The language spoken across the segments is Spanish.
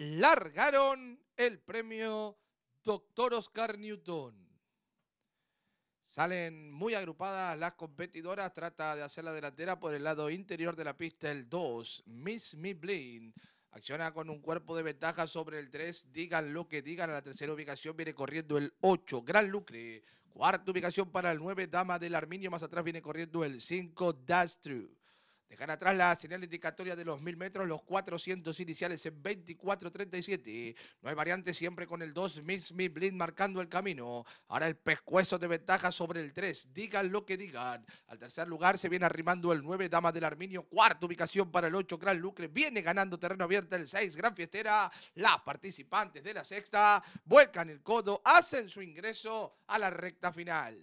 largaron el premio Doctor Oscar Newton. Salen muy agrupadas las competidoras, trata de hacer la delantera por el lado interior de la pista el 2, Miss Me Acciona con un cuerpo de ventaja sobre el 3, digan lo que digan, a la tercera ubicación viene corriendo el 8, Gran Lucre. Cuarta ubicación para el 9, Dama del Arminio, más atrás viene corriendo el 5, Das True. Dejan atrás la señal indicatoria de los 1000 metros, los 400 iniciales en 24.37. No hay variante siempre con el 2, Miss Me Blind marcando el camino. Ahora el pescuezo de ventaja sobre el 3. Digan lo que digan. Al tercer lugar se viene arrimando el 9, Dama del Arminio. Cuarta ubicación para el 8, Gran Lucre. Viene ganando terreno abierto el 6, Gran Fiestera. Las participantes de la sexta vuelcan el codo, hacen su ingreso a la recta final.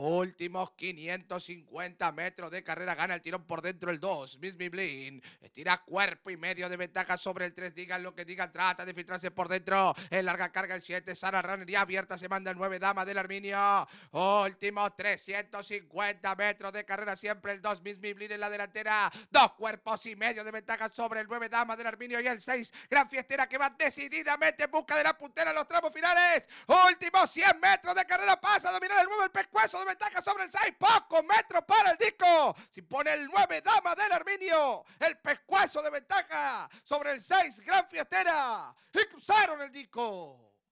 Últimos 550 metros de carrera. Gana el tirón por dentro el 2. Miss Miblin. Estira cuerpo y medio de ventaja sobre el 3. Digan lo que digan. Trata de filtrarse por dentro. En larga carga el 7. Sara Runner y abierta. Se manda el 9. Dama del Arminio. Últimos 350 metros de carrera. Siempre el 2. Miss Miblin en la delantera. Dos cuerpos y medio de ventaja sobre el 9. Dama del Arminio y el 6. Gran fiestera que va decididamente en busca de la puntera en los tramos finales. Últimos 100 metros de carrera a dominar el 9 el pescuezo de ventaja sobre el 6. Pocos metros para el disco. Si pone el 9, dama del Arminio. El pescuezo de ventaja sobre el 6, gran fiestera. Y cruzaron el disco.